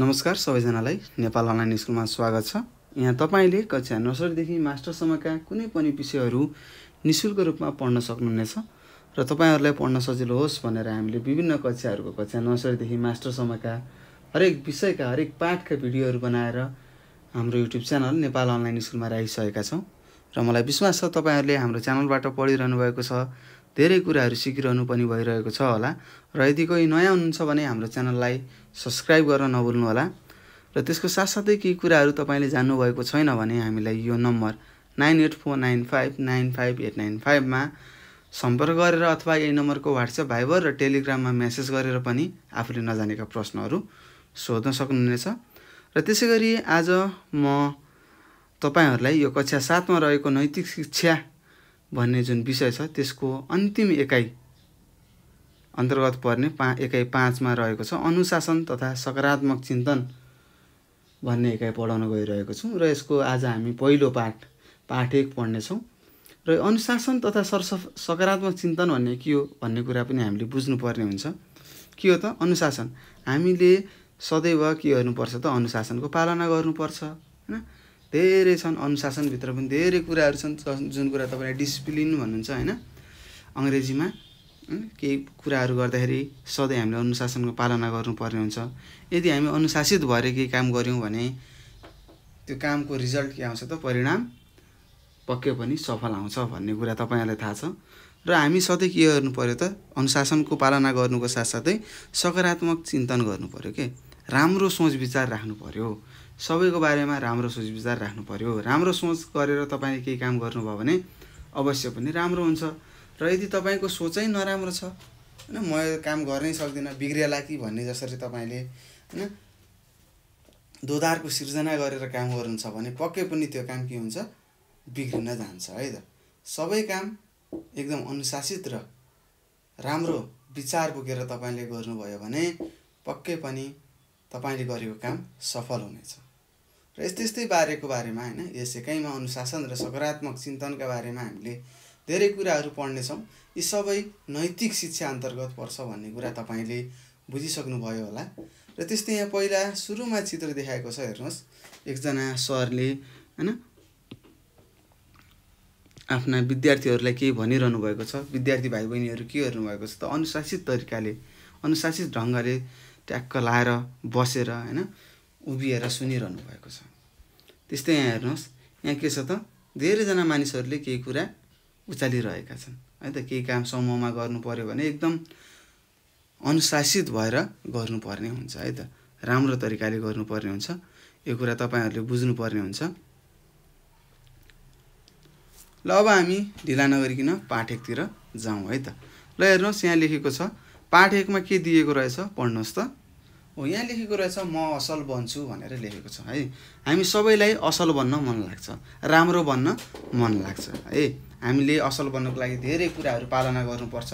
नमस्कार सबैजनालाई नेपाल अनलाइन स्कुलमा स्वागत छ यहाँ तपाईँले कक्षा नर्सरीदेखि मास्टरसम्मका कुनै पनि विषयहरू नि शुल्क रूपमा पढ्न सक्नुहुनेछ र तपाईँहरूलाई पढ्न सजिलो होस् भनेर हामीले विभिन्न कक्षाहरूको कक्षा नर्सरीदेखि मास्टरसम्मका हरेक विषयका हरेक पाठका भिडियोहरू बनाएर हाम्रो युट्युब च्यानल नेपाल अनलाइन स्कुलमा राखिसकेका छौँ र मलाई विश्वास छ तपाईँहरूले हाम्रो च्यानलबाट पढिरहनु भएको छ धेरै कुराहरू सिकिरहनु पनि भइरहेको छ होला र यदि कोही नयाँ हुनुहुन्छ भने हाम्रो च्यानललाई सब्सक्राइब गर्न नभुल्नु होला र त्यसको साथसाथै केही कुराहरू तपाईँले जान्नुभएको छैन भने हामीलाई यो number nine eight four nine five nine five eight nine फाइभमा सम्पर्क गरेर अथवा यही नम्बरको वाट्सएप भाइबर र टेलिग्राममा मेसेज गरेर पनि आफूले नजानेका प्रश्नहरू सोध्न सक्नुहुनेछ र त्यसै गरी आज म तपाईँहरूलाई यो कक्षा सातमा रहेको नैतिक शिक्षा भन्ने जुन विषय छ त्यसको अन्तिम एकाइ अन्तर्गत पर्ने पा एकाइ पाँचमा रहेको छ अनुशासन तथा सकारात्मक चिन्तन भन्ने एकाइ पढाउन गइरहेको छौँ र यसको आज हामी पहिलो पाठ पाठ एक पढ्नेछौँ र अनुशासन तथा सरसफ सकारात्मक चिन्तन भन्ने के हो भन्ने कुरा पनि हामीले बुझ्नुपर्ने हुन्छ के हो त अनुशासन हामीले सदैव के गर्नुपर्छ त अनुशासनको पालना गर्नुपर्छ होइन धेरै छन् अनुशासनभित्र पनि धेरै कुराहरू छन् जुन कुरा तपाईँले डिसिप्लिन भन्नुहुन्छ होइन अङ्ग्रेजीमा केही कुराहरू गर्दाखेरि सधैँ हामीले अनुशासनको पालना गर्नुपर्ने हुन्छ यदि हामी अनुशासित भएर केही काम गऱ्यौँ भने त्यो कामको रिजल्ट के आउँछ त परिणाम पक्कै पनि सफल आउँछ भन्ने कुरा तपाईँहरूलाई थाहा छ र हामी सधैँ के गर्नु पऱ्यो त अनुशासनको पालना गर्नुको साथसाथै सकारात्मक चिन्तन गर्नु पऱ्यो के राम्रो सोच विचार राख्नु पऱ्यो सबैको बारेमा राम्रो सोच विचार राख्नु पऱ्यो राम्रो सोच गरेर तपाईँले केही काम गर्नुभयो भने अवश्य पनि राम्रो हुन्छ र यदि तपाईँको सोचै नराम्रो छ होइन म काम गर्नै सक्दिनँ बिग्रेला कि भन्ने जसरी तपाईँले होइन दोधारको सिर्जना गरेर काम गर्नुहुन्छ भने पक्कै पनि त्यो काम के हुन्छ बिग्रिन जान्छ है त सबै काम एकदम अनुशासित र राम्रो विचार बोकेर तपाईँले गर्नुभयो भने पक्कै पनि तपाईँले गरेको काम सफल हुनेछ र यस्तै यस्तै बारेको बारेमा होइन यस एकाइमा अनुशासन र सकारात्मक चिन्तनका बारेमा हामीले धेरै कुराहरू पढ्नेछौँ यी सबै नैतिक शिक्षा अन्तर्गत पर्छ भन्ने कुरा तपाईँले बुझिसक्नुभयो होला र त्यस्तै यहाँ पहिला सुरुमा चित्र देखाएको छ हेर्नुहोस् एकजना सरले होइन आफ्ना विद्यार्थीहरूलाई केही भनिरहनु भएको छ विद्यार्थी भाइ बहिनीहरू के गर्नुभएको छ त अनुशासित तरिकाले अनुशासित ढङ्गले ट्याक्क लाएर बसेर होइन उभिएर सुनिरहनु भएको छ त्यस्तै यहाँ हेर्नुहोस् यहाँ के छ त धेरैजना मानिसहरूले केही कुरा उचालिरहेका छन् है त केही काम समूहमा गर्नु पऱ्यो भने एकदम अनुशासित भएर गर्नुपर्ने हुन्छ है त राम्रो तरिकाले गर्नुपर्ने हुन्छ यो कुरा तपाईँहरूले बुझ्नुपर्ने हुन्छ ल अब हामी ढिला नगरिकन पाठ एकतिर जाउँ है त ल हेर्नुहोस् यहाँ लेखेको छ पाठ एकमा के दिएको रहेछ पढ्नुहोस् त हो यहाँ लेखेको रहेछ म असल बन्छु भनेर लेखेको छ है हामी सबैलाई असल बन्न मन लाग्छ राम्रो बन्न मन लाग्छ है हामीले असल बन्नको लागि धेरै कुराहरू पालना गर्नुपर्छ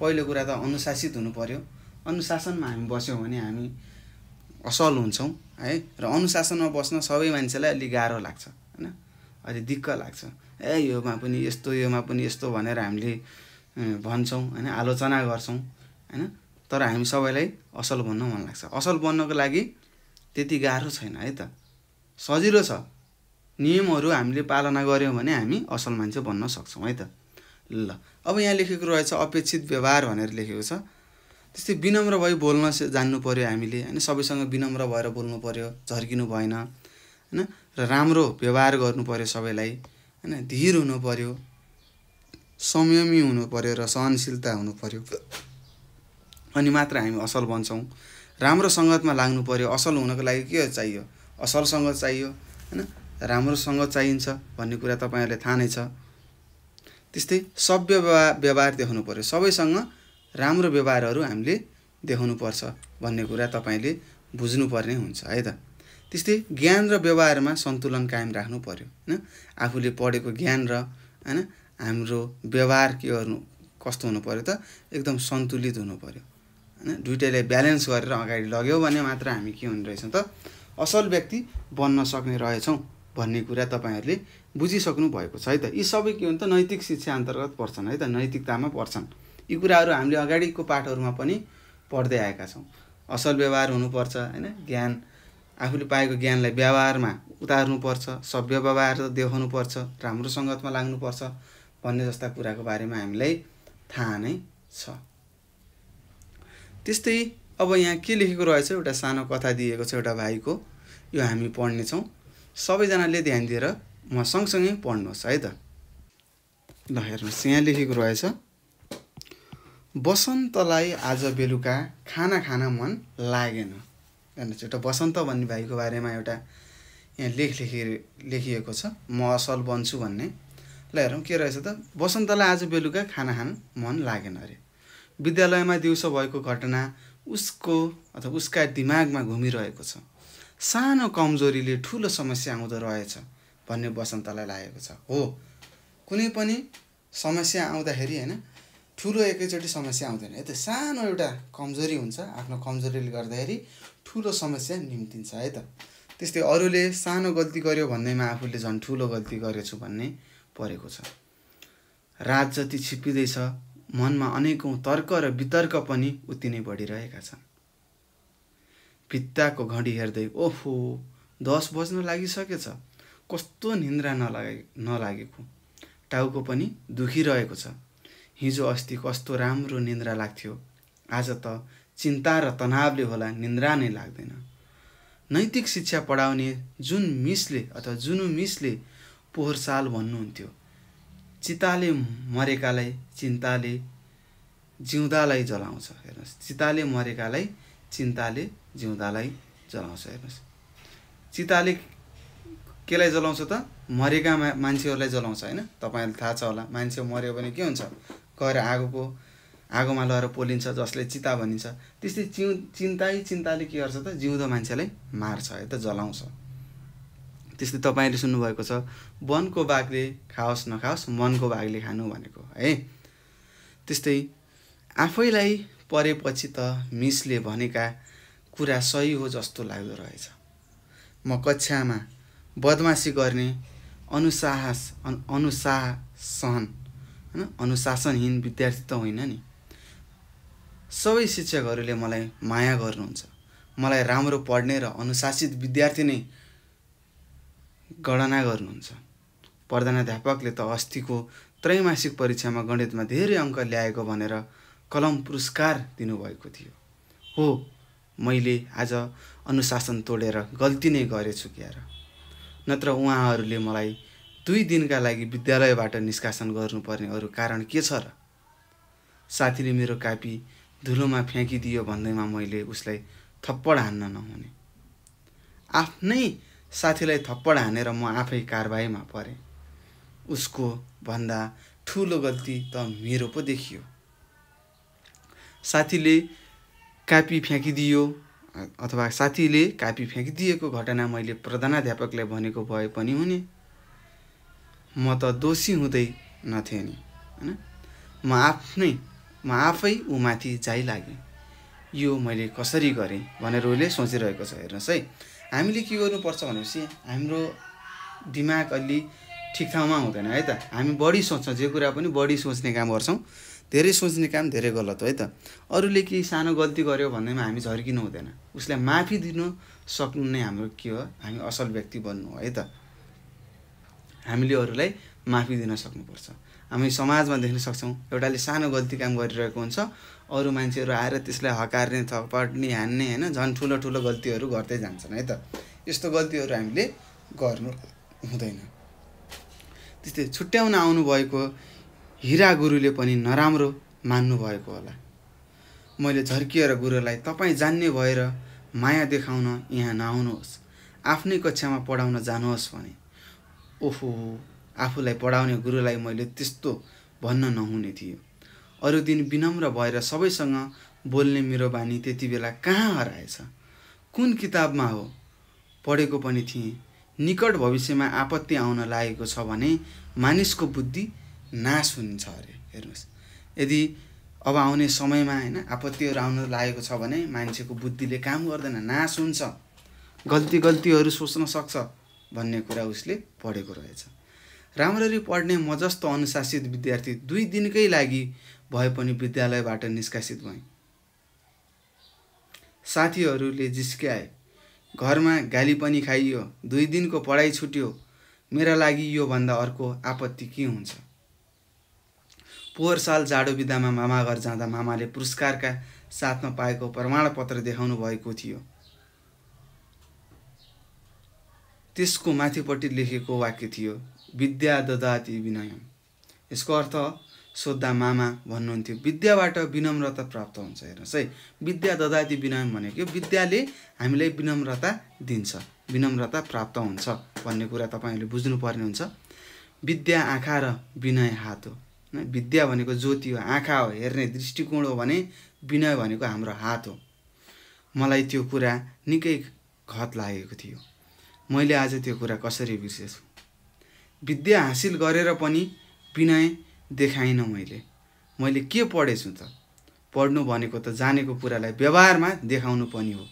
पहिलो कुरा त अनुशासित हुनु पऱ्यो अनुशासनमा हामी बस्यौँ भने हामी असल हुन्छौँ है र अनुशासनमा बस्न सबै मान्छेलाई अलिक गाह्रो लाग्छ होइन अलि दिक्क लाग्छ ए योमा पनि यस्तो योमा पनि यस्तो भनेर हामीले भन्छौँ होइन आलोचना गर्छौँ होइन तर हामी सबैलाई असल बन्न मन लाग्छ असल बन्नको लागि त्यति गाह्रो छैन है त सजिलो छ नियमहरू हामीले पालना गऱ्यौँ भने हामी असल मान्छे बन्न सक्छौँ है त ल अब यहाँ लेखेको रहेछ अपेक्षित व्यवहार भनेर लेखेको छ त्यस्तै विनम्र भई बोल्न जान्नु पऱ्यो हामीले होइन सबैसँग विनम्र भएर बोल्नु पऱ्यो झर्किनु भएन होइन र राम्रो व्यवहार गर्नु पऱ्यो सबैलाई होइन धीर हुनु पऱ्यो संयमी हुनु पऱ्यो र सहनशीलता हुनु पऱ्यो अनि मात्र हामी असल बन्छौँ राम्रो सङ्गतमा लाग्नु पऱ्यो असल हुनको लागि के चाहियो असल सङ्गत चाहियो होइन राम्रो सङ्गत चाहिन्छ भन्ने कुरा तपाईँहरूले थाहा नै छ त्यस्तै सभ्य व्यवहार देखाउनु पऱ्यो सबैसँग राम्रो व्यवहारहरू हामीले देखाउनुपर्छ भन्ने कुरा तपाईँले बुझ्नुपर्ने हुन्छ है त त्यस्तै ज्ञान र व्यवहारमा सन्तुलन कायम राख्नु पऱ्यो होइन आफूले पढेको ज्ञान र होइन हाम्रो व्यवहार के गर्नु कस्तो हुनु पऱ्यो त एकदम सन्तुलित हुनु पऱ्यो होइन दुइटैलाई ब्यालेन्स गरेर अगाडि लग्यौँ भने मात्र हामी के हुने रहेछौँ त असल व्यक्ति बन्न सक्ने रहेछौँ भन्ने कुरा तपाईँहरूले बुझिसक्नु भएको छ है त यी सबै के हुन्छ नैतिक शिक्षा अन्तर्गत पर्छन् है त नैतिकतामा पर्छन् यी कुराहरू हामीले अगाडिको पाठहरूमा पनि पढ्दै आएका छौँ असल व्यवहार हुनुपर्छ होइन ज्ञान आफूले पाएको ज्ञानलाई व्यवहारमा उतार्नुपर्छ सभ्य व्यवहार देखाउनुपर्छ राम्रो सङ्गतमा लाग्नुपर्छ भन्ने जस्ता कुराको बारेमा हामीलाई थाहा नै छ त्यस्तै अब यहाँ के लेखेको रहेछ एउटा सानो कथा दिएको छ एउटा भाइको यो हामी पढ्नेछौँ सबैजनाले ध्यान दिएर म सँगसँगै पढ्नुहोस् है त ल हेर्नुहोस् यहाँ लेखेको रहेछ बसन्तलाई आज बेलुका खाना खान मन लागेन हेर्नुहोस् एउटा बसन्त भन्ने भाइको बारेमा एउटा यहाँ लेख लेखि लेखिएको छ म असल बन्छु भन्ने ल हेरौँ के रहेछ त बसन्तलाई आज बेलुका खाना खान मन लागेन अरे विद्यालयमा दिउँसो भएको घटना उसको अथवा उसका दिमागमा घुमिरहेको छ सानो कमजोरीले ठुलो समस्या आउँदो रहेछ भन्ने वसन्तलाई लागेको छ हो कुनै पनि समस्या आउँदाखेरि होइन ठुलो एकैचोटि समस्या आउँदैन है त सानो एउटा कमजोरी हुन्छ आफ्नो कमजोरीले गर्दाखेरि ठुलो समस्या निम्तिन्छ है त त्यस्तै अरूले सानो गल्ती गर्यो भन्दैमा आफूले झन् ठुलो गल्ती गरेछु भन्ने परेको छ रात जति छिप्पिँदैछ मनमा अनेकौँ तर्क र वितर्क पनि उति नै बढिरहेका छन् पित्ताको घडी हेर्दै ओहो दस बज्न लागिसकेछ कस्तो निन्द्रा नलागे नलागेको टाउको पनि दुखिरहेको छ हिजो अस्ति कस्तो राम्रो निन्द्रा लाग्थ्यो आज त चिन्ता र तनावले होला निन्द्रा नै लाग्दैन नैतिक शिक्षा पढाउने जुन मिसले अथवा जुन मिसले पोहोर साल भन्नुहुन्थ्यो चिताले मरेकालाई चिन्ताले जिउँदालाई जलाउँछ हेर्नुहोस् चिताले मरेकालाई चिन्ताले जिउँदालाई जलाउँछ हेर्नुहोस् चिताले केलाई जलाउँछ त मरेका मा मान्छेहरूलाई जलाउँछ होइन तपाईँहरूले थाहा छ होला मान्छे मऱ्यो भने के हुन्छ गएर आगोको आगोमा लगेर पोलिन्छ जसले चिता भनिन्छ त्यस्तै चिउ चिन्ता चिन्ताले के गर्छ त जिउँदो मान्छेलाई मार्छ है त जलाउँछ त्यस्तै तपाईँले सुन्नुभएको छ वनको भागले खाओस् नखाओस् मनको भागले खानु भनेको है त्यस्तै आफैलाई परेपछि त मिसले भनेका कुरा सही हो जस्तो लाग्दो रहेछ म कक्षामा बदमासी गर्ने अनुसाहस अनु अनुशासन होइन अनुशासनहीन विद्यार्थी त होइन नि सबै शिक्षकहरूले मलाई माया गर्नुहुन्छ मलाई राम्रो पढ्ने र अनुशासित विद्यार्थी नै गणना गर्नुहुन्छ प्रधानाध्यापकले त अस्तिको त्रैमासिक परीक्षामा गणितमा धेरै अङ्क ल्याएको भनेर कलम पुरस्कार दिनुभएको थियो हो मैले आज अनुशासन तोडेर गल्ती नै गरेछु क्यार नत्र उहाँहरूले मलाई दुई दिनका लागि विद्यालयबाट निष्कासन गर्नुपर्ने अरू कारण के छ र साथीले मेरो कापी धुलोमा फ्याँकिदियो भन्दैमा मैले उसलाई थप्पड हान्न नहुने आफ्नै साथीलाई थप्पड हानेर म आफै कारबाहीमा परेँ उसको भन्दा ठुलो गल्ती त मेरो पो देखियो साथीले कापी फ्याँकिदियो अथवा साथीले कापी फ्याँकिदिएको घटना मैले प्रधानाध्यापकलाई भनेको भए पनि हुने म त दोषी हुँदै नथेँ नि होइन म आफ्नै म आफै माथि जाइ लागेँ यो मैले कसरी गरेँ भनेर उसले सोचिरहेको छ हेर्नुहोस् है हामीले के गर्नुपर्छ भनेपछि हाम्रो दिमाग अलि ठिक ठाउँमा हुँदैन है त हामी बढी सोच्छौँ जे कुरा पनि बढी सोच्ने काम गर्छौँ धेरै सोच्ने काम धेरै गलत हो है त अरूले केही सानो गल्ती गर्यो भन्दैमा हामी झर्किनु हुँदैन उसलाई माफी दिनु सक्नु नै हाम्रो के हो हामी असल व्यक्ति बन्नु हो है त हामीले अरूलाई माफी दिन सक्नुपर्छ हामी समाजमा देख्न सक्छौँ एउटाले सानो गल्ती काम गरिरहेको हुन्छ अरू मान्छेहरू आएर त्यसलाई हकार्ने थपट्ने हान्ने होइन झन् ठुलो ठुलो गल्तीहरू गर्दै जान्छन् है त यस्तो गल्तीहरू हामीले गर्नु हुँदैन त्यस्तै छुट्याउन आउनुभएको हिरा गुरुले पनि नराम्रो मान्नुभएको होला मैले झर्किएर गुरुलाई तपाईँ जान्ने भएर माया देखाउन यहाँ नआउनुहोस् आफ्नै कक्षामा पढाउन जानुहोस् भने ओहो आफूलाई पढाउने गुरुलाई मैले त्यस्तो भन्न नहुने थियो अरू दिन विनम्र भएर सबैसँग बोल्ने मेरो बानी त्यति बेला कहाँ हराएछ कुन किताबमा हो पढेको पनि थिएँ निकट भविष्यमा आपत्ति आउन लागेको छ भने मानिसको बुद्धि नाश हुन्छ अरे हेर्नुहोस् यदि अब आउने समयमा होइन आपत्तिहरू आउन लागेको छ भने मान्छेको बुद्धिले काम गर्दैन नाश हुन्छ गल्ती गल्तीहरू सोच्न सक्छ भन्ने कुरा उसले पढेको रहेछ राम्ररी पढ्ने म जस्तो अनुशासित विद्यार्थी दुई दिनकै लागि भए पनि विद्यालयबाट निष्कासित भएँ साथीहरूले जिस्क्याए घरमा गाली पनि खाइयो दुई दिनको पढाइ छुट्यो मेरा लागि योभन्दा अर्को आपत्ति के हुन्छ पोहोर साल जाडो विधामा मामा घर जाँदा मामाले पुरस्कारका साथमा पाएको प्रमाणपत्र देखाउनु भएको थियो त्यसको माथिपट्टि लेखेको वाक्य थियो विद्या ददाति विनयम यसको अर्थ सोद्धा मामा भन्नुहुन्थ्यो विद्याबाट विनम्रता प्राप्त हुन्छ हेर्नुहोस् है विद्या ददाति विनयम भनेको विद्याले हामीलाई विनम्रता दिन्छ विनम्रता प्राप्त हुन्छ भन्ने कुरा तपाईँहरूले बुझ्नुपर्ने हुन्छ विद्या आँखा र विनय हात हो होइन विद्या भनेको ज्योति हो आँखा हो हेर्ने दृष्टिकोण हो भने विनय भनेको हाम्रो हात हो मलाई त्यो कुरा निकै घत लागेको थियो मैले आज त्यो कुरा कसरी बिर्सेछु विद्या हासिल गरेर पनि विनय देखाइनँ मैले मैले के पढेछु त पढ्नु भनेको त जानेको कुरालाई व्यवहारमा देखाउनु पनि हो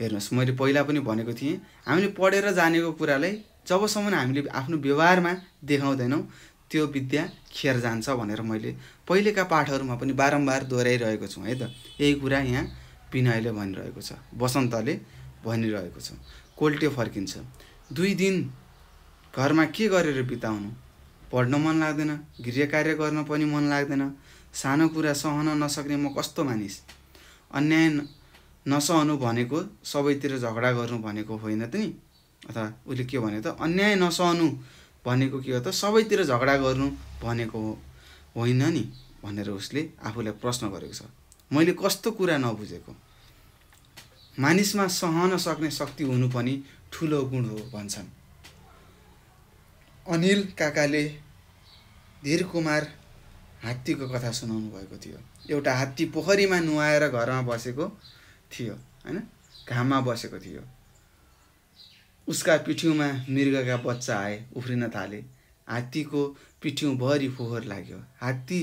हेर्नुहोस् मैले पहिला पनि भनेको थिएँ हामीले पढेर जानेको कुरालाई जबसम्म हामीले आफ्नो व्यवहारमा देखाउँदैनौँ त्यो विद्या खेर जान्छ भनेर मैले पहिलेका पाठहरूमा पनि बारम्बार दोहोऱ्याइरहेको छु है त यही कुरा यहाँ विनयले भनिरहेको छ वसन्तले भनिरहेको छ कोल्टे फर्किन्छ दुई दिन घरमा के गरेर बिताउनु पढ्न मन लाग्दैन गृह कार्य गर्न पनि मन लाग्दैन सानो कुरा सहन नसक्ने म कस्तो मानिस अन्याय नसहनु भनेको सबैतिर झगडा गर्नु भनेको होइन त नि अथवा उसले के भन्यो त अन्याय नसहनु भनेको के हो त सबैतिर झगडा गर्नु भनेको होइन नि भनेर उसले आफूलाई प्रश्न गरेको छ मैले कस्तो कुरा नबुझेको मानिसमा सहन सक्ने शक्ति हुनु पनि ठुलो गुण हो भन्छन् अनिल काकाले कुमार हात्तीको कथा सुनाउनु भएको थियो एउटा हात्ती पोखरीमा नुहाएर घरमा बसेको थियो होइन घाममा बसेको थियो उसका पिठ्यौँमा मृगका बच्चा आए उफ्रिन थाले हात्तीको पिठ्यौँभरि फोहोर लाग्यो हात्ती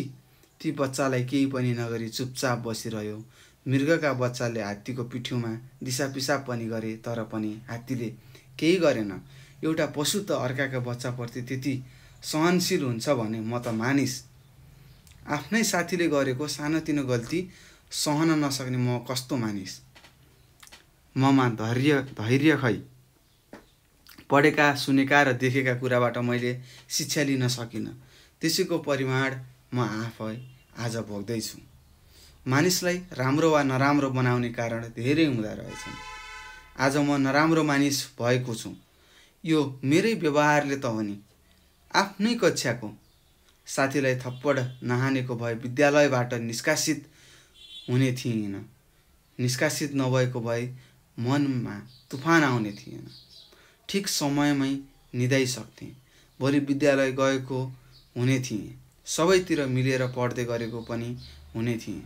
ती बच्चालाई केही पनि नगरी चुपचाप बसिरह्यो मृगका बच्चाले हात्तीको पिठ्यौँमा दिसा पिसाब पनि गरे तर पनि हात्तीले केही गरेन एउटा पशु त अर्काको बच्चाप्रति त्यति सहनशील हुन्छ भने म त मानिस आफ्नै साथीले गरेको सानोतिनो गल्ती सहन नसक्ने म कस्तो मानिस ममा धैर्य धैर्य खै पढेका सुनेका र देखेका कुराबाट मैले शिक्षा लिन सकिनँ त्यसैको परिमाण म आफै आज भोग्दैछु मानिसलाई राम्रो वा नराम्रो बनाउने कारण धेरै हुँदा रहेछन् आज म नराम्रो मानिस भएको छु यो मेरै व्यवहारले त हो नि आफ्नै कक्षाको साथीलाई थप्पड नहानेको भए विद्यालयबाट निष्कासित हुने थिएन निष्कासित नभएको भए मनमा तुफान आउने थिएन ठिक समयमै सक्थे भोलि विद्यालय गएको हुने थिएँ सबैतिर मिलेर पढ्दै गरेको पनि हुने थिएँ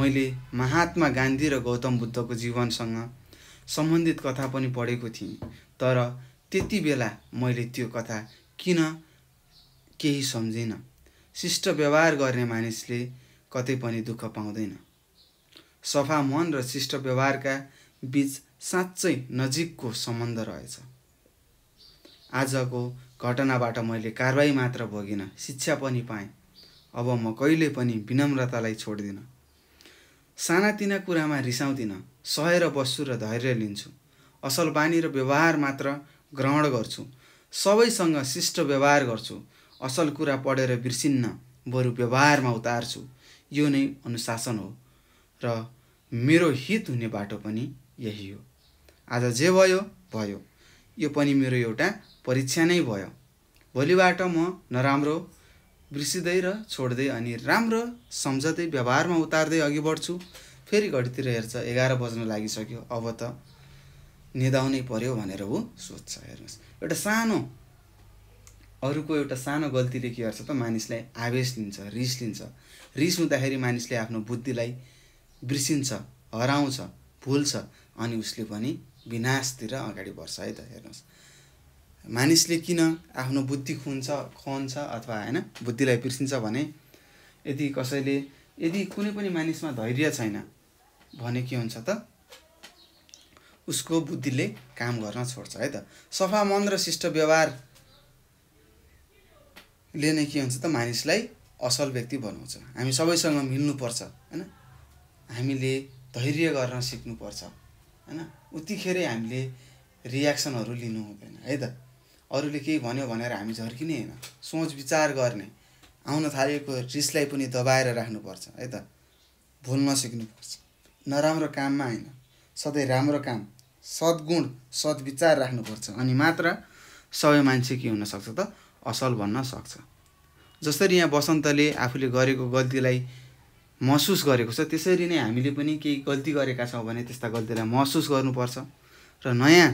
मैले महात्मा गान्धी र गौतम बुद्धको जीवनसँग सम्बन्धित कथा पनि पढेको थिएँ तर त्यति बेला मैले त्यो कथा किन केही सम्झिनँ शिष्ट व्यवहार गर्ने मानिसले कतै पनि दुःख पाउँदैन सफा मन र शिष्ट व्यवहारका बिच साँच्चै नजिकको सम्बन्ध रहेछ आजको घटनाबाट मैले कारवाही मात्र भोगिनँ शिक्षा पनि पाएँ अब म कहिले पनि विनम्रतालाई छोड्दिनँ सानातिना कुरामा रिसाउँदिन सहेर बस्छु र धैर्य लिन्छु असल बानी र व्यवहार मात्र ग्रहण गर्छु सबैसँग शिष्ट व्यवहार गर्छु असल कुरा पढेर बिर्सिन्न बरु व्यवहारमा उतार्छु यो नै अनुशासन हो र मेरो हित हुने बाटो पनि यही हो आज जे भयो भयो यो पनि मेरो एउटा परीक्षा नै भयो भोलिबाट म नराम्रो बिर्सिँदै र छोड्दै अनि राम्रो सम्झँदै व्यवहारमा उतार्दै अघि बढ्छु फेरि घडीतिर हेर्छ एघार बज्न लागिसक्यो अब त निदाउनै पर्यो भनेर ऊ सोध्छ हेर्नुहोस् एउटा सानो अरूको एउटा सानो गल्तीले के गर्छ त मानिसलाई आवेश लिन्छ रिस लिन्छ रिस हुँदाखेरि मानिसले आफ्नो बुद्धिलाई बिर्सिन्छ हराउँछ भुल्छ अनि उसले पनि विनाशतिर अगाडि बढ्छ है त हेर्नुहोस् मानिसले किन आफ्नो बुद्धि खुन्छ खन्छ अथवा होइन बुद्धिलाई बिर्सिन्छ भने यदि कसैले यदि कुनै पनि मानिसमा धैर्य छैन भने के हुन्छ त उसको बुद्धिले काम गर्न छोड्छ है त सफा मन र शिष्ट व्यवहारले नै के हुन्छ त मानिसलाई असल व्यक्ति बनाउँछ हामी सबैसँग मिल्नुपर्छ होइन हामीले धैर्य गर्न सिक्नुपर्छ होइन उतिखेरै हामीले रियाक्सनहरू लिनु हुँदैन है त अरूले केही भन्यो भनेर हामी झर्किने होइन सोच विचार गर्ने आउन थालेको रिसलाई पनि दबाएर राख्नुपर्छ है त भुल्न सिक्नुपर्छ नराम्रो काममा होइन सधैँ राम्रो काम सद्गुण सद्विचार राख्नुपर्छ अनि मात्र सबै मान्छे के हुनसक्छ त असल भन्न सक्छ जसरी यहाँ बसन्तले आफूले गरेको गल्तीलाई महसुस गरेको छ त्यसरी नै हामीले पनि केही गल्ती गरेका छौँ भने त्यस्ता गल्तीलाई महसुस गर्नुपर्छ र नयाँ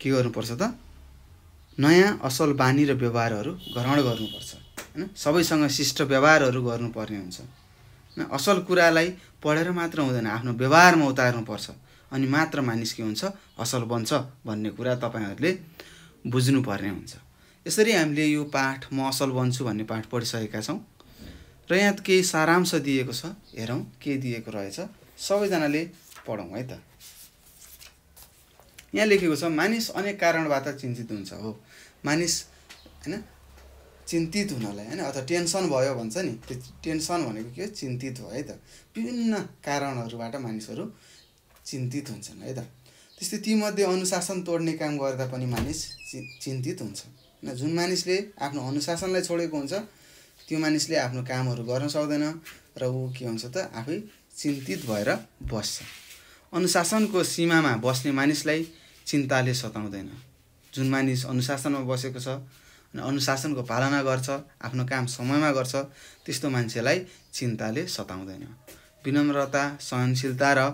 के गर्नुपर्छ त नयाँ असल बानी र व्यवहारहरू ग्रहण गर्नुपर्छ होइन सबैसँग शिष्ट व्यवहारहरू गर्नुपर्ने हुन्छ होइन असल कुरालाई पढेर मात्र हुँदैन आफ्नो व्यवहारमा उतार्नुपर्छ अनि मात्र मानिस के हुन्छ असल बन्छ भन्ने कुरा तपाईँहरूले बुझ्नुपर्ने हुन्छ यसरी हामीले यो पाठ म असल बन्छु भन्ने पाठ पढिसकेका छौँ र यहाँ केही सारांश दिएको छ हेरौँ के दिएको रहेछ सबैजनाले पढौँ है त यहाँ लेखेको छ मानिस अनेक कारणबाट चिन्तित हुन्छ हो मानिस होइन चिन्तित हुनलाई होइन अथवा टेन्सन भयो भन्छ नि त्यो टेन्सन भनेको के हो चिन्तित हो है त विभिन्न कारणहरूबाट मानिसहरू चिन्तित हुन्छन् है त त्यस्तै तीमध्ये अनुशासन तोड्ने काम गर्दा पनि मानिस चिन्तित हुन्छ होइन जुन मानिसले आफ्नो अनुशासनलाई छोडेको हुन्छ त्यो मानिसले आफ्नो कामहरू गर्न सक्दैन र ऊ के हुन्छ त आफै चिन्तित भएर बस्छ अनुशासनको सीमामा बस्ने मानिसलाई चिन्ताले सताउँदैन जुन मानिस अनुशासनमा बसेको छ अनि अनुशासनको पालना गर्छ आफ्नो काम समयमा गर्छ त्यस्तो मान्छेलाई चिन्ताले सताउँदैन विनम्रता सहनशीलता र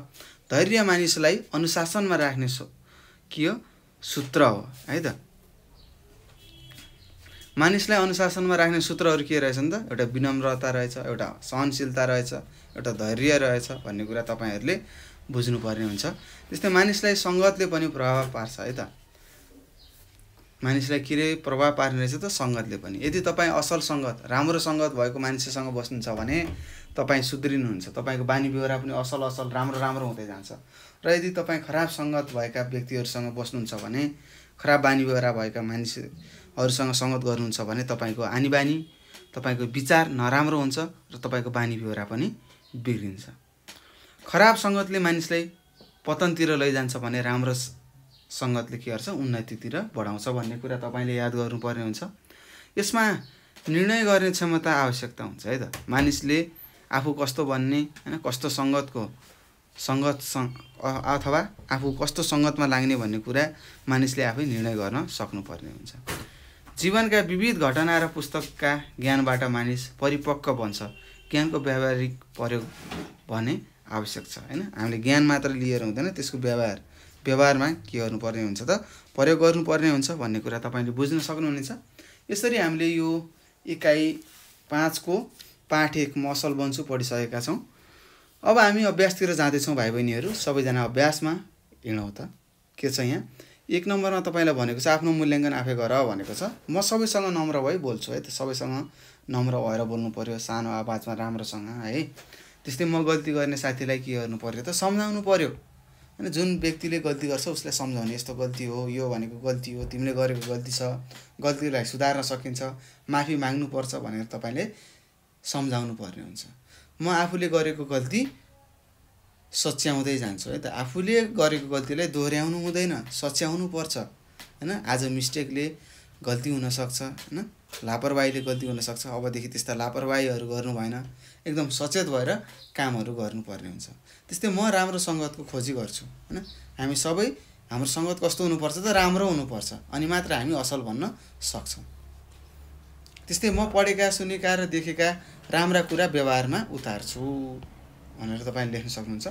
धैर्य मानिसलाई अनुशासनमा राख्ने के हो सूत्र हो है त मानिसलाई अनुशासनमा राख्ने सूत्रहरू के रहेछन् त एउटा विनम्रता रहेछ एउटा सहनशीलता रहेछ एउटा धैर्य रहेछ भन्ने कुरा तपाईँहरूले बुझ्नुपर्ने हुन्छ त्यस्तै मानिसलाई सङ्गतले पनि प्रभाव पार्छ है त मानिसलाई के अरे प्रभाव पार्ने रहेछ त सङ्गतले पनि यदि तपाईँ असल सङ्गत राम्रो सङ्गत भएको मान्छेसँग बस्नुहुन्छ भने तपाईँ सुध्रिनुहुन्छ तपाईँको बानी बेहोरा पनि असल असल राम्रो राम्रो हुँदै जान्छ र यदि तपाईँ खराब सङ्गत भएका व्यक्तिहरूसँग बस्नुहुन्छ भने खराब बानी बेहोरा भएका मानिसहरूसँग सङ्गत गर्नुहुन्छ भने तपाईँको आनी बानी तपाईँको विचार नराम्रो हुन्छ र तपाईँको बानी बेहोरा पनि बिग्रिन्छ खराब सङ्गतले मानिसलाई पतनतिर लैजान्छ भने राम्रो सङ्गतले के गर्छ उन्नतितिर बढाउँछ भन्ने कुरा तपाईँले याद गर्नुपर्ने हुन्छ यसमा निर्णय गर्ने क्षमता आवश्यकता हुन्छ है त मानिसले आफू कस्तो भन्ने होइन कस्तो सङ्गतको सङ्गत अथवा आफू कस्तो सङ्गतमा लाग्ने भन्ने कुरा मानिसले आफै निर्णय गर्न सक्नुपर्ने हुन्छ जीवनका विविध घटना र पुस्तकका ज्ञानबाट मानिस परिपक्व बन्छ ज्ञानको व्यावहारिक प्रयोग भने आवश्यक छ होइन हामीले ज्ञान मात्र लिएर हुँदैन त्यसको व्यवहार व्यवहारमा के गर्नुपर्ने हुन्छ त प्रयोग गर्नुपर्ने हुन्छ भन्ने कुरा तपाईँले बुझ्न सक्नुहुनेछ यसरी हामीले यो एकाइ पाँचको पाठ एक मसल बन्छु पढिसकेका छौँ अब हामी अभ्यासतिर जाँदैछौँ भाइ बहिनीहरू सबैजना अभ्यासमा हिँडौँ त के छ यहाँ एक नम्बरमा तपाईँलाई भनेको छ आफ्नो मूल्याङ्कन आफै गर भनेको छ म सबैसँग नम्र भई बोल्छु है त सबैसँग नम्र भएर बोल्नु पऱ्यो सानो आवाजमा राम्रोसँग है त्यस्तै म गल्ती गर्ने साथीलाई के गर्नु पऱ्यो त सम्झाउनु पऱ्यो होइन जुन व्यक्तिले गल्ती गर्छ उसलाई सम्झाउने यस्तो गल्ती हो यो भनेको गल्ती हो तिमीले गरेको गल्ती छ गल्तीलाई सुधार्न सकिन्छ माफी माग्नुपर्छ भनेर तपाईँले सम्झाउनु पर्ने हुन्छ म आफूले गरेको गल्ती सच्याउँदै जान्छु है त आफूले गरेको गल्तीलाई दोहोऱ्याउनु हुँदैन सच्याउनु पर्छ होइन आज मिस्टेकले गल्ती हुनसक्छ होइन लापरवाहीले गल्ती हुनसक्छ अबदेखि त्यस्ता लापरवाहीहरू गर्नु भएन एकदम सचेत भएर कामहरू गर्नुपर्ने हुन्छ त्यस्तै म राम्रो सङ्गतको खोजी गर्छु होइन हामी सबै हाम्रो सङ्गत कस्तो हुनुपर्छ त राम्रो हुनुपर्छ अनि मात्र हामी असल भन्न सक्छौँ त्यस्तै म पढेका सुनेका र देखेका राम्रा कुरा व्यवहारमा उतार्छु भनेर तपाईँले लेख्न सक्नुहुन्छ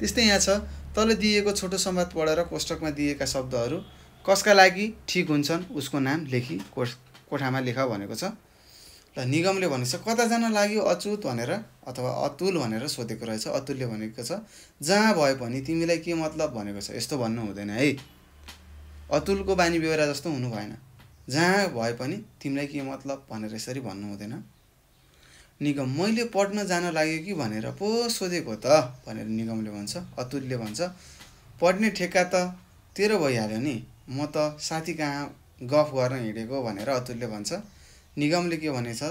त्यस्तै यहाँ छ तल दिएको छोटो सम्वाद पढेर कोष्टकमा दिएका शब्दहरू कसका लागि ठिक हुन्छन् उसको नाम लेखी कोठामा लेख भनेको छ र निगमले भनेको छ जान लाग्यो अचुत भनेर अथवा अतुल भनेर सोधेको रहेछ अतुलले भनेको छ जहाँ भए पनि तिमीलाई के मतलब भनेको छ यस्तो भन्नु हुँदैन है अतुलको बानी बेहोरा जस्तो हुनु भएन जहाँ भए पनि तिमीलाई के मतलब भनेर यसरी भन्नु हुँदैन निगम मैले पढ्न जान लाग्यो कि भनेर पो सोधेको त भनेर निगमले भन्छ अतुलले भन्छ पढ्ने ठेक्का त तेरो भइहाल्यो नि म त साथी कहाँ गफ गर्न हिँडेको भनेर अतुलले भन्छ निगमले के भनेछ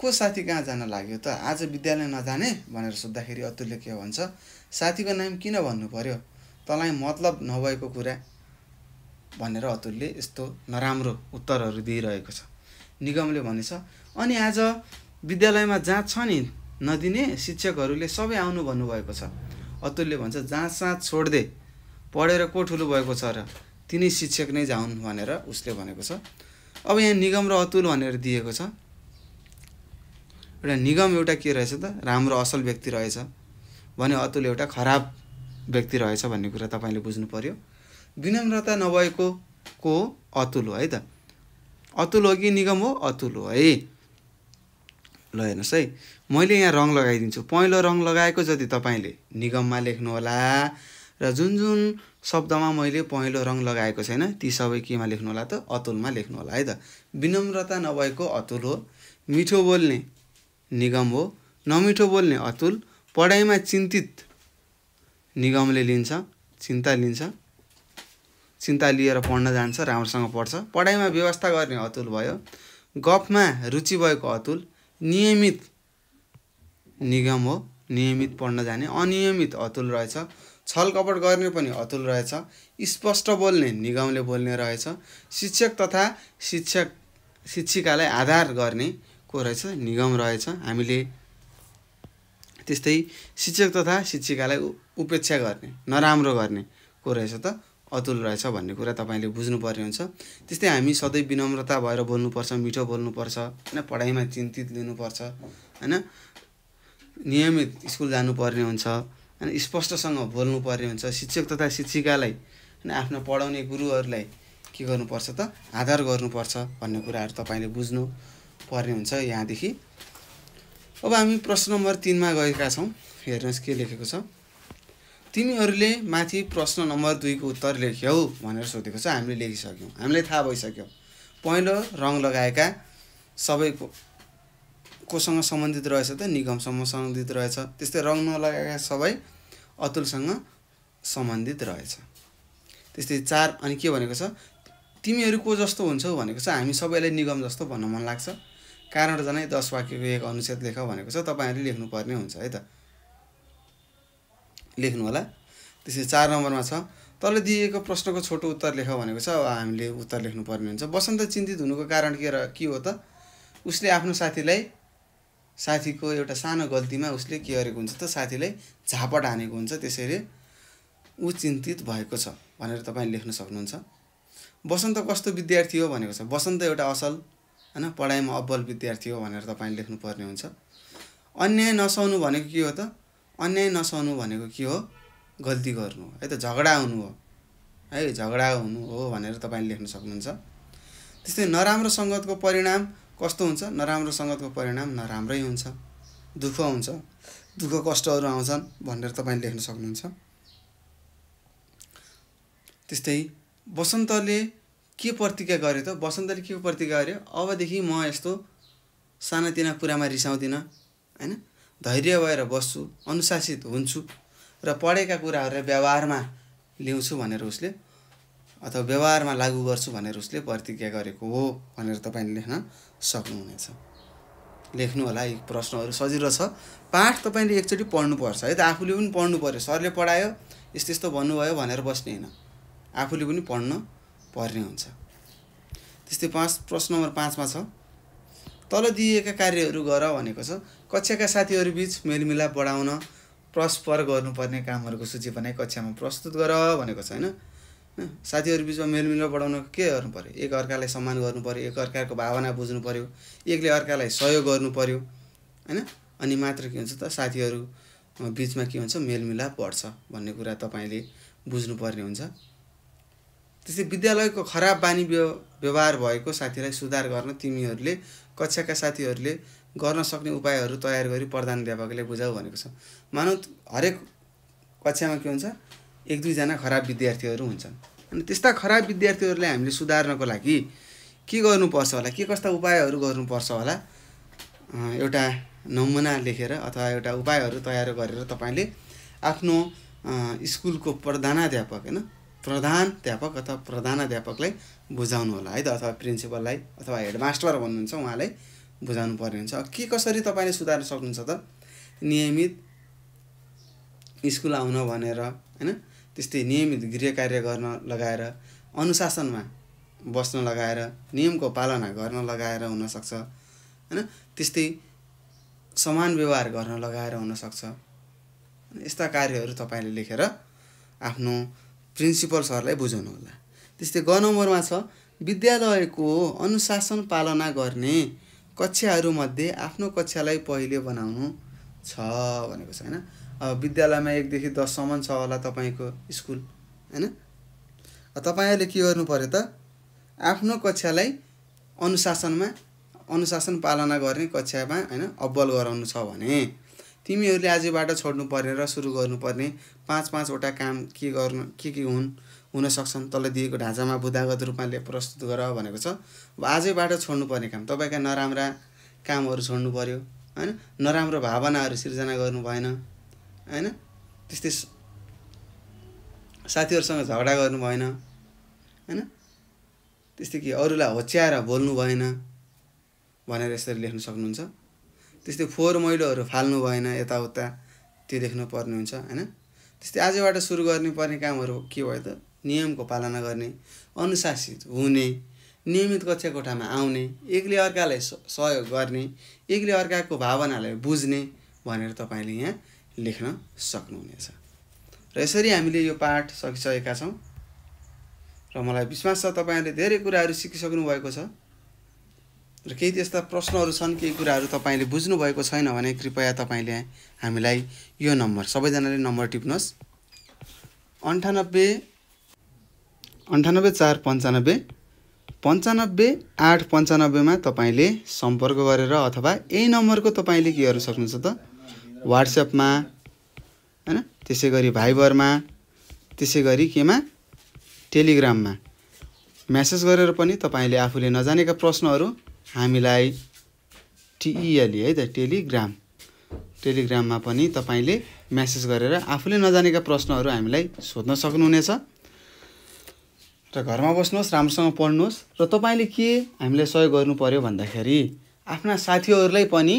को साथी कहाँ जान लाग्यो त आज विद्यालय नजाने भनेर सोद्धाखेरि अतुलले के भन्छ साथीको नाम किन भन्नु पर्यो तँलाई मतलब नभएको कुरा भनेर अतुलले यस्तो नराम्रो उत्तरहरू दिइरहेको छ निगमले भनेछ अनि आज विद्यालयमा जाँच छ नि नदिने शिक्षकहरूले सबै आउनु भन्नुभएको छ अतुलले भन्छ जाँच साँच छोड्दे पढेर को ठुलो भएको छ र तिनी शिक्षक नै जाउन् भनेर उसले भनेको छ अब यहाँ निगम र अतुल भनेर दिएको छ एउटा निगम एउटा के रहेछ त राम्रो असल व्यक्ति रहेछ भने अतुल एउटा खराब व्यक्ति रहेछ भन्ने कुरा तपाईँले बुझ्नु पऱ्यो विनम्रता नभएको को अतुल हो है त अतुल हो कि निगम हो अतुल हो है ल हेर्नुहोस् है मैले यहाँ रङ लगाइदिन्छु पहेँलो रङ लगाएको जति तपाईँले निगममा लेख्नुहोला र जुन जुन शब्दमा मैले पहेँलो रङ लगाएको छैन ती सबै केमा लेख्नु होला त अतुलमा लेख्नु होला है त विनम्रता नभएको अतुल हो मिठो बोल्ने निगम हो नमिठो बोल्ने अतुल पढाइमा चिन्तित निगमले लिन्छ चिन्ता लिन्छ चिन्ता लिएर पढ्न जान्छ राम्रोसँग पढ्छ पढाइमा व्यवस्था गर्ने अतुल भयो गफमा रुचि भएको अतुल नियमित निगम हो नियमित पढ्न जाने अनियमित अतुल रहेछ छलकपट गर्ने पनि अतुल रहेछ स्पष्ट बोल्ने निगमले बोल्ने रहेछ शिक्षक तथा शिक्षक शिक्षिकालाई आधार गर्ने को रहेछ निगम रहेछ हामीले त्यस्तै शिक्षक तथा शिक्षिकालाई उपेक्षा गर्ने नराम्रो गर्ने को रहेछ त अतुल रहेछ भन्ने कुरा तपाईँले बुझ्नुपर्ने हुन्छ त्यस्तै हामी सधैँ विनम्रता भएर बोल्नुपर्छ मिठो बोल्नुपर्छ होइन पढाइमा चिन्तित लिनुपर्छ होइन नियमित स्कुल जानुपर्ने हुन्छ अनि स्पष्टसँग बोल्नु पर्ने हुन्छ शिक्षक तथा शिक्षिकालाई अनि आफ्ना पढाउने गुरुहरूलाई के गर्नुपर्छ त आधार गर्नुपर्छ भन्ने कुराहरू तपाईँले बुझ्नु पर्ने हुन्छ यहाँदेखि अब हामी प्रश्न नम्बर तिनमा गएका छौँ हेर्नुहोस् के लेखेको छ तिमीहरूले माथि प्रश्न नम्बर दुईको उत्तर लेख्यौ भनेर सोधेको छ हामीले लेखिसक्यौँ हामीलाई थाहा भइसक्यौँ पहेँलो रङ लगाएका सबै कोसँग सम्बन्धित रहेछ त निगमसँग सम्बन्धित रहेछ त्यस्तै रङ नलगाएका सबै अतुलसँग सम्बन्धित रहेछ त्यस्तै चार अनि के भनेको छ तिमीहरू को जस्तो हुन्छौ भनेको छ हामी सबैलाई निगम जस्तो भन्न मन लाग्छ कारण झनै दस वाक्यको एक अनुच्छेद लेख भनेको छ तपाईँहरूले लेख्नुपर्ने हुन्छ है त लेख्नु होला त्यसै चार नम्बरमा छ तल दिएको प्रश्नको छोटो उत्तर लेख भनेको छ हामीले उत्तर लेख्नुपर्ने हुन्छ वसन्त चिन्तित हुनुको कारण के र के हो त उसले आफ्नो साथीलाई साथीको एउटा सानो गल्तीमा उसले के गरेको हुन्छ त साथीलाई झापट हानेको हुन्छ त्यसैले ऊ चिन्तित भएको छ भनेर तपाईँ लेख्न सक्नुहुन्छ वसन्त कस्तो विद्यार्थी हो भनेको छ वसन्त एउटा असल होइन पढाइमा अब्बल विद्यार्थी हो भनेर तपाईँ लेख्नुपर्ने हुन्छ अन्याय नसहनु भनेको के हो त अन्याय नसाउनु भनेको के हो गल्ती गर्नु हो है त झगडा हुनु हो है झगडा हुनु हो भनेर तपाईँले लेख्न सक्नुहुन्छ त्यस्तै नराम्रो सङ्गतको परिणाम कस्तो हुन्छ नराम्रो सङ्गतको परिणाम नराम्रै हुन्छ दुःख हुन्छ दुःख कष्टहरू आउँछन् भनेर तपाईँले लेख्न सक्नुहुन्छ त्यस्तै वसन्तले के प्रतिज्ञा गर्यो त बसन्तले के प्रतिज्ञा गर्यो अबदेखि म यस्तो सानातिना कुरामा रिसाउँदिनँ होइन धैर्य भएर बस्छु अनुशासित हुन्छु र पढेका कुराहरूलाई व्यवहारमा ल्याउँछु भनेर उसले अथवा व्यवहारमा लागू गर्छु भनेर उसले प्रतिज्ञा गरेको हो भनेर तपाईँले लेख्न सक्नुहुनेछ लेख्नु होला यी प्रश्नहरू सजिलो छ पाठ तपाईँले एकचोटि पढ्नुपर्छ है त आफूले पनि पढ्नु पऱ्यो सरले पढायो यस्तो यस्तो भन्नुभयो भनेर बस्ने होइन आफूले पनि पढ्न पर्ने हुन्छ त्यस्तै पाँच प्रश्न नम्बर पाँचमा छ तल दिइएका कार्यहरू गर भनेको छ कक्षाका साथीहरू साथीहरूबिच मेलमिलाप बढाउन परस्पर गर्नुपर्ने कामहरूको सूची बनाई कक्षामा प्रस्तुत गर भनेको छ होइन साथीहरू बिचमा मेलमिलाप बढाउन के गर्नु पऱ्यो एक अर्कालाई सम्मान गर्नु पऱ्यो एक अर्काको भावना बुझ्नु पऱ्यो एकले अर्कालाई सहयोग गर्नु पऱ्यो होइन अनि मात्र के हुन्छ त साथीहरू बिचमा के हुन्छ मेलमिलाप बढ्छ भन्ने कुरा तपाईँले बुझ्नुपर्ने हुन्छ त्यस्तै विद्यालयको खराब बानी व्यवहार भएको साथीलाई सुधार गर्न तिमीहरूले कक्षाका साथीहरूले गर्न सक्ने उपायहरू तयार गरी प्रधान बुझाऊ भनेको छ मानव हरेक कक्षामा के हुन्छ एक दुईजना खराब विद्यार्थीहरू हुन्छन् अनि त्यस्ता खराब विद्यार्थीहरूलाई हामीले सुधार्नको लागि के गर्नुपर्छ होला के कस्ता उपायहरू गर्नुपर्छ होला एउटा नमुना लेखेर अथवा एउटा उपायहरू तयार गरेर तपाईँले आफ्नो स्कुलको प्रधानाध्यापक होइन प्रधानध्यापक अथवा प्रधानाध्यापकलाई बुझाउनु होला है त अथवा प्रिन्सिपललाई अथवा हेडमास्टर भन्नुहुन्छ उहाँलाई बुझाउनु पर्ने हुन्छ के कसरी तपाईँले सुधार्न सक्नुहुन्छ त नियमित स्कुल आउन भनेर होइन त्यस्तै नियमित गृह कार्य गर्न लगाएर अनुशासनमा बस्न लगाएर नियमको पालना गर्न लगाएर हुनसक्छ होइन त्यस्तै समान व्यवहार गर्न लगाएर हुनसक्छ यस्ता कार्यहरू तपाईँले लेखेर आफ्नो प्रिन्सिपल सरलाई होला त्यस्तै ग नम्बरमा छ विद्यालयको अनुशासन पालना गर्ने कक्षाहरूमध्ये आफ्नो कक्षालाई पहिले बनाउनु छ भनेको छ होइन विद्यालयमा एकदेखि दससम्म छ होला तपाईँको स्कुल होइन तपाईँहरूले के गर्नु पऱ्यो त आफ्नो कक्षालाई अनुशासनमा अनुशासन पालना गर्ने कक्षामा होइन अब्बल गराउनु छ भने तिमीहरूले आजबाट छोड्नु पर्ने र सुरु गर्नुपर्ने पाँच पाँचवटा काम के गर्नु के के हुन् सक्छन् तल दिएको ढाँचामा बुदागत रूपमा प्रस्तुत गर भनेको छ अब आजैबाट छोड्नुपर्ने काम तपाईँका नराम्रा कामहरू छोड्नु पऱ्यो होइन नराम्रो भावनाहरू सिर्जना गर्नु भएन होइन त्यस्तै साथीहरूसँग झगडा गर्नु भएन होइन त्यस्तै कि अरूलाई होच्याएर बोल्नु भएन भनेर यसरी लेख्न सक्नुहुन्छ त्यस्तै फोहोर मैलोहरू फाल्नु भएन यताउता त्यो देख्नु पर्ने हुन्छ होइन त्यस्तै आजबाट सुरु गर्नुपर्ने कामहरू के भयो त नियमको पालना गर्ने अनुशासित हुने नियमित कक्षा कोठामा आउने एकले अर्कालाई सहयोग गर्ने एकले अर्काको भावनालाई बुझ्ने भनेर तपाईँले यहाँ लेख्न सक्नुहुनेछ र यसरी हामीले यो पाठ सकिसकेका छौँ र मलाई विश्वास छ तपाईँहरूले धेरै कुराहरू सिकिसक्नु भएको छ र केही त्यस्ता प्रश्नहरू छन् केही कुराहरू तपाईँले बुझ्नुभएको छैन भने कृपया तपाईँले हामीलाई यो नम्बर सबैजनाले नम्बर टिप्नुहोस् अन्ठानब्बे अन्ठानब्बे चार पन्चानब्बे पन्चानब्बे आठ पन्चानब्बेमा तपाईँले सम्पर्क गरेर अथवा यही नम्बरको तपाईँले के गर्नु सक्नुहुन्छ त वाट्सएपमा होइन त्यसै गरी भाइबरमा त्यसै गरी केमा टेलिग्राममा म्यासेज गरेर पनि तपाईँले आफूले नजानेका प्रश्नहरू हामीलाई टिइएली है त टेलिग्राम टेलिग्राममा पनि तपाईँले म्यासेज गरेर आफूले नजानेका प्रश्नहरू हामीलाई सोध्न सक्नुहुनेछ र घरमा बस्नुहोस् राम्रोसँग पढ्नुहोस् र तपाईँले के हामीलाई सहयोग गर्नु पऱ्यो भन्दाखेरि आफ्ना साथीहरूलाई पनि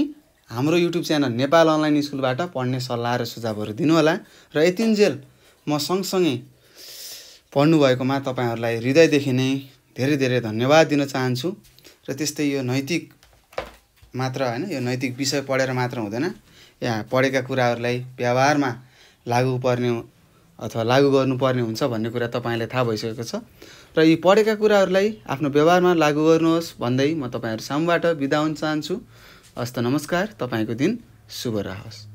हाम्रो युट्युब च्यानल नेपाल अनलाइन स्कुलबाट पढ्ने सल्लाह र सुझावहरू दिनुहोला र यतिन्जेल म सँगसँगै पढ्नुभएकोमा तपाईँहरूलाई हृदयदेखि नै धेरै धेरै धन्यवाद दिन चाहन्छु र त्यस्तै यो नैतिक मात्र होइन यो नैतिक विषय पढेर मात्र हुँदैन यहाँ पढेका कुराहरूलाई व्यवहारमा लागु पर्ने अथवा लागु गर्नुपर्ने हुन्छ भन्ने कुरा तपाईँलाई थाहा भइसकेको छ र यी पढेका कुराहरूलाई आफ्नो व्यवहारमा लागु गर्नुहोस् भन्दै म तपाईँहरू सामुबाट बिदा हुन चाहन्छु हस्त नमस्कार तपाईँको दिन शुभ रहोस्